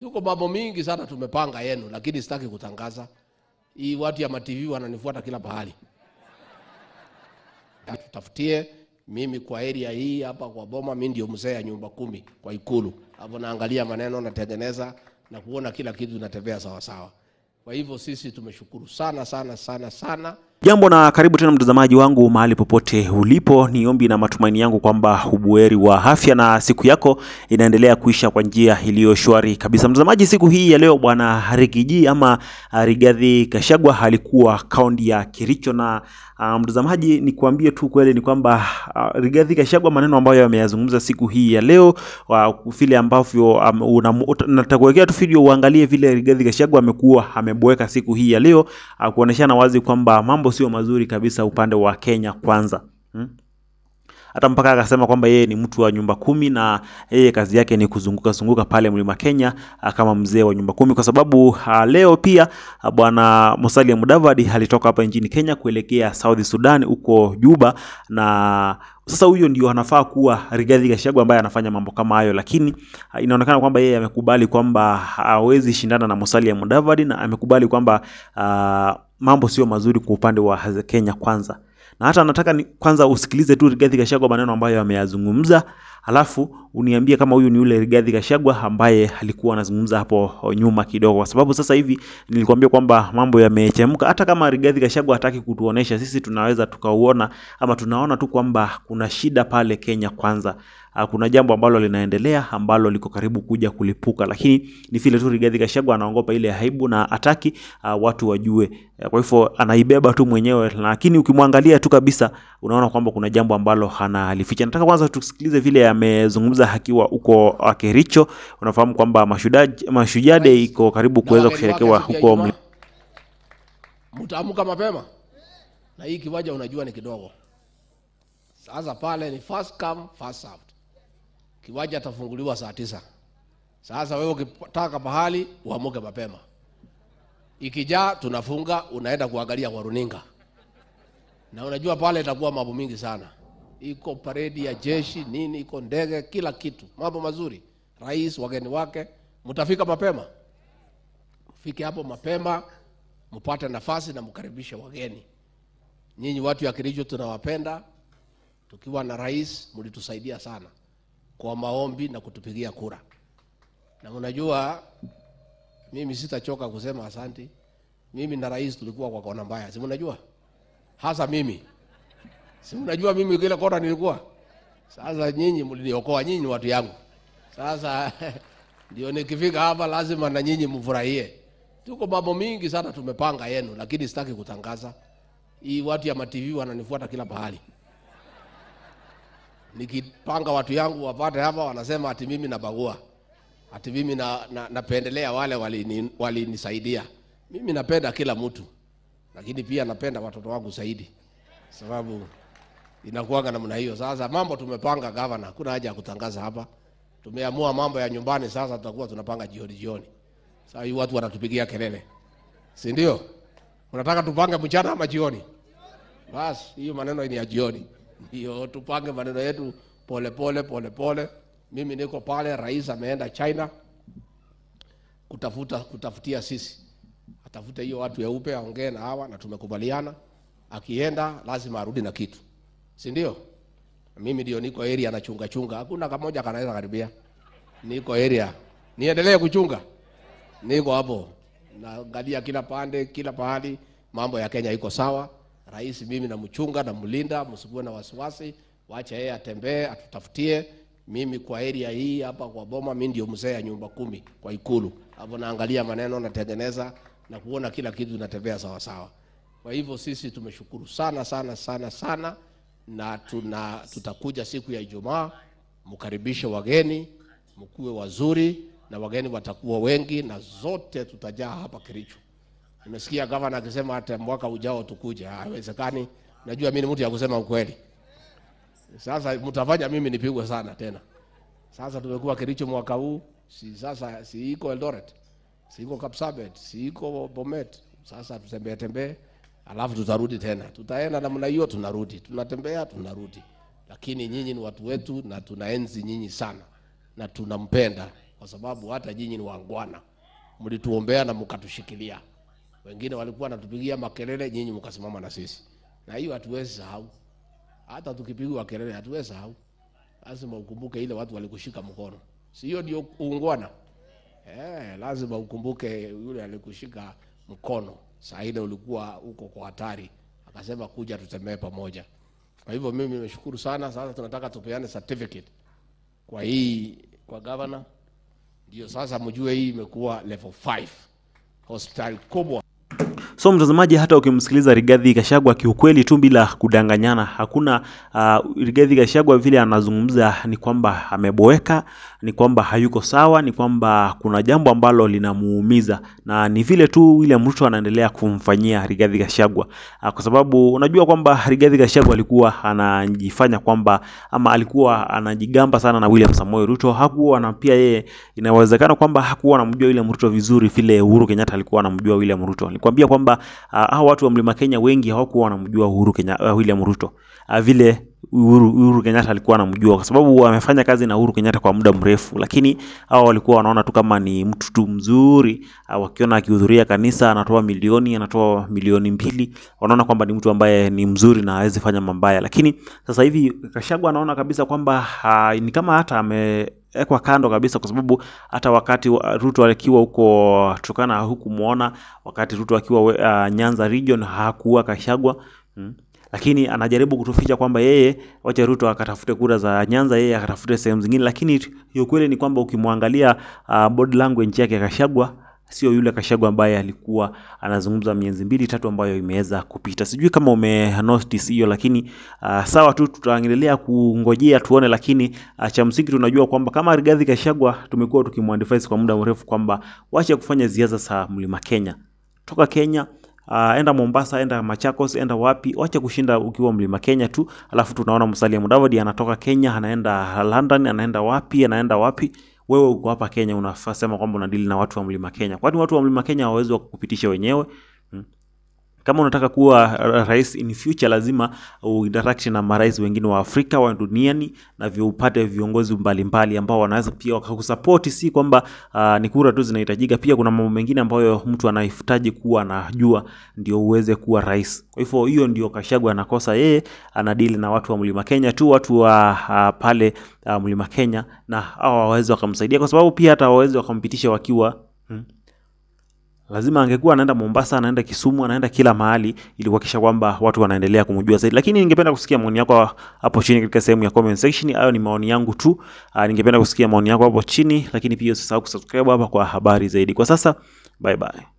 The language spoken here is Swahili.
Tuko mambo mingi sana tumepanga yenu, lakini sitaki kutangaza. Hii watu ya matv wananifuata kila pahali. Tutafutie mimi kwa area hii hapa kwa Boma, mimi ndio mzee ya nyumba kumi kwa Ikulu. Hapo naangalia maneno, natengeneza na kuona kila kitu sawa sawasawa. Kwa hivyo sisi tumeshukuru sana sana sana sana Jambo na karibu tena mtazamaji wangu mahali popote ulipo, ni ombi na matumaini yangu kwamba ubuheri wa afya na siku yako inaendelea kuisha kwa njia iliyo shwari kabisa. Mtazamaji, siku hii ya leo bwana Rigiji ama Rigathi Gachagua alikuwa kaunti ya Kericho na uh, mtazamaji, nikuambie tu kweli ni kwamba uh, Rigathi Gachagua maneno ambayo ameyazungumza siku hii ya leo uh, vile ambavyo um, natakuwekea tu video uangalie vile Rigathi Gachagua amekuwa ameboeka siku hii ya leo uh, kuoneshana wazi kwamba mambo mambo sio mazuri kabisa upande wa Kenya kwanza hmm? hata mpaka akasema kwamba yeye ni mtu wa nyumba kumi na yeye kazi yake ni kuzunguka zunguka pale mlima Kenya ah, kama mzee wa nyumba kumi, kwa sababu ha, ah, leo pia ah, bwana Musalia Mudavadi alitoka hapa nchini Kenya kuelekea South Sudan huko Juba, na sasa huyo ndio anafaa kuwa Rigathi Gachagua ambaye anafanya mambo kama hayo, lakini inaonekana kwamba yeye amekubali kwamba hawezi shindana na Musalia Mudavadi na amekubali kwamba uh, mambo sio mazuri kwa upande wa Kenya kwanza, na hata nataka ni kwanza usikilize tu Rigathi Gachagua maneno ambayo ameyazungumza alafu uniambie kama huyu ni yule Rigathi Gachagua ambaye alikuwa anazungumza hapo nyuma kidogo, kwa sababu sasa hivi nilikwambia kwamba mambo yamechemka. Hata kama Rigathi Gachagua hataki kutuonesha sisi, tunaweza tukauona ama tunaona tu kwamba kuna shida pale Kenya Kwanza ah, kuna jambo ambalo linaendelea ambalo liko karibu kuja kulipuka, lakini ni vile tu Rigathi Gachagua anaogopa ile aibu na ataki uh, ah, watu wajue. Kwa hivyo anaibeba tu mwenyewe, lakini ukimwangalia tu kabisa unaona kwamba kuna jambo ambalo analificha. Nataka kwanza tusikilize vile ya amezungumza akiwa huko Kericho. Unafahamu kwamba Mashujaa Day iko karibu kuweza kusherekewa huko. Mtaamka mapema na hii kiwanja unajua ni kidogo. Sasa pale ni first come first served. Kiwanja tafunguliwa saa tisa. Sasa wewe ukitaka pahali uamuke mapema, ikijaa tunafunga, unaenda kuangalia kwa runinga, na unajua pale itakuwa mambo mingi sana iko paredi ya jeshi nini, iko ndege, kila kitu, mambo mazuri. Rais, wageni wake, mtafika mapema, mfike hapo mapema, mpate nafasi na mkaribishe wageni. Nyinyi watu ya Kericho tunawapenda. Tukiwa na rais, mlitusaidia sana kwa maombi na kutupigia kura, na unajua mimi sitachoka kusema asanti. Mimi na rais tulikuwa kwa kona mbaya, si mnajua, hasa mimi si unajua mimi kila kona nilikuwa sasa nyinyi mliniokoa nyinyi watu yangu sasa ndio nikifika hapa lazima na nyinyi mfurahie tuko mambo mingi sana tumepanga yenu lakini sitaki kutangaza hii watu ya mativi wananifuata kila pahali nikipanga watu yangu wapate hapa wanasema ati mimi nabagua ati mimi na, na, napendelea wale walinisaidia wali, wali mimi napenda kila mtu lakini pia napenda watoto wangu zaidi sababu inakuanga namna hiyo. Sasa mambo tumepanga, gavana, kuna haja ya kutangaza hapa. Tumeamua mambo ya nyumbani, sasa tutakuwa tunapanga jioni jioni. Sasa watu wanatupigia kelele, si ndio? Unataka tupange mchana ama jioni? Basi hiyo maneno ni ya jioni, hiyo, tupange maneno yetu pole pole pole. Mimi niko pale, rais ameenda China kutafuta kutafutia sisi, atafute hiyo watu weupe, aongee na hawa, na tumekubaliana akienda lazima arudi na kitu si ndio? Mimi ndio niko area na chunga chunga, hakuna kamoja kanaweza karibia. Niko area, niendelee kuchunga, niko hapo naangalia kila pande, kila pahali, mambo ya Kenya iko sawa. Rais mimi namchunga, namlinda, msikuwe na wasiwasi, wacha yeye atembee, atutafutie mimi kwa area hii hapa kwa boma, mimi ndio mzee ya nyumba kumi kwa Ikulu. Hapo naangalia maneno, natengeneza na kuona kila kitu natembea sawa sawa. Kwa hivyo sisi tumeshukuru sana sana sana sana na tuna, tutakuja siku ya Ijumaa, mkaribishe wageni, mkuwe wazuri na wageni watakuwa wengi, na zote tutajaa hapa Kericho. Nimesikia gavana akisema hata mwaka ujao tukuja, ah, haiwezekani. Najua mimi ni mtu ya kusema ukweli. Sasa mtafanya mimi nipigwe sana tena. Sasa tumekuwa Kericho mwaka huu, si sasa si iko Eldoret, si iko Kapsabet, si iko Bomet. Sasa tutembee tembee alafu tutarudi tena, tutaenda namna hiyo, tunarudi, tunatembea, tunarudi. Lakini nyinyi ni watu wetu na tunaenzi nyinyi sana na tunampenda kwa sababu hata nyinyi ni wangwana, mlituombea na mkatushikilia. Wengine walikuwa natupigia makelele, nyinyi mkasimama na sisi, na hiyo hatuwezi sahau. Hata tukipigwa kelele hatuwezi sahau, lazima ukumbuke ile watu walikushika mkono, si hiyo ndio uungwana? Eh, lazima ukumbuke yule alikushika mkono saa ile ulikuwa huko kwa hatari, akasema kuja tutembee pamoja. Kwa hivyo mimi nimeshukuru sana. Sasa tunataka tupeane certificate kwa hii kwa governor, ndio sasa mjue hii imekuwa level 5 hospitali kubwa. So mtazamaji, hata ukimsikiliza Rigathi Gachagua kiukweli tu bila kudanganyana, hakuna uh, Rigathi Gachagua vile anazungumza ni kwamba ameboeka, ni kwamba hayuko sawa, ni kwamba kuna jambo ambalo linamuumiza, na ni vile tu William Ruto anaendelea kumfanyia Rigathi Gachagua uh, kwa sababu unajua kwamba Rigathi Gachagua alikuwa anajifanya kwamba ama alikuwa anajigamba sana na William Samoei Ruto, hakuwa na pia yeye, inawezekana kwamba hakuwa anamjua William Ruto vizuri vile Uhuru Kenyatta alikuwa anamjua William Ruto. Nikwambia kwamba kwamba uh, ah, hao watu wa Mlima Kenya wengi hawakuwa wanamjua Uhuru Kenya, uh, William Ruto uh, vile Uhuru, Uhuru Kenyatta alikuwa anamjua kwa sababu amefanya kazi na Uhuru Kenyatta kwa muda mrefu, lakini hao walikuwa wanaona tu kama ni mtu tu mzuri, ah, wakiona akihudhuria kanisa anatoa milioni, anatoa milioni mbili, wanaona kwamba ni mtu ambaye ni mzuri na hawezi fanya mabaya. Lakini sasa hivi Gachagua anaona kabisa kwamba ah, ni kama hata ame kwa kando kabisa, kwa sababu hata wakati Ruto akiwa huko Turkana hukumwona, wakati Ruto akiwa uh, Nyanza region hakuwa Gachagua hmm lakini anajaribu kutuficha kwamba yeye, wacha Ruto akatafute kura za Nyanza, yeye akatafute sehemu zingine, lakini ukweli ni kwamba ukimwangalia uh, body language yake Kashagwa sio yule Kashagwa ambaye alikuwa anazungumza miezi mbili tatu ambayo imeweza kupita. Sijui kama ume notice hiyo, lakini uh, sawa tu, tutaendelea kungojea tuone, lakini uh, cha msingi tunajua kwamba kama Rigathi Kashagwa tumekuwa tukimwadvise kwa muda mrefu kwamba wache kufanya ziara za Mlima Kenya toka Kenya uh, enda Mombasa, enda Machakos, enda wapi, wacha kushinda ukiwa mlima Kenya tu. Alafu tunaona Musalia Mudavadi anatoka Kenya anaenda London, anaenda wapi, anaenda wapi wewe uko hapa Kenya unasema kwamba unadili na watu wa mlima Kenya, kwani watu wa mlima Kenya hawawezi kukupitisha wenyewe. Kama unataka kuwa eh, rais in future, lazima uinteract na marais wengine wa Afrika wa duniani na upate viongozi mbalimbali mbali ambao wanaweza pia wakakusupport. Si kwamba uh, ni kura tu zinahitajika, pia kuna mambo mengine ambayo mtu anahitaji kuwa anajua ndio uweze kuwa rais. Kwa hivyo hiyo ndio Kashagwa anakosa yeye, anadili na watu wa Mlima Kenya tu, watu wa uh, uh, pale uh, Mlima Kenya, na hawa uh, hawawezi wakamsaidia kwa sababu pia hata hawawezi wakampitisha wakiwa hmm lazima angekuwa anaenda Mombasa, anaenda Kisumu, anaenda kila mahali ili kuhakikisha kwamba watu wanaendelea kumjua zaidi. Lakini ningependa kusikia maoni yako hapo chini katika sehemu ya comment section. Hayo ni maoni yangu tu, ah, ningependa kusikia maoni yako hapo chini, lakini pia usisahau kusubscribe hapa kwa habari zaidi. Kwa sasa, bye bye.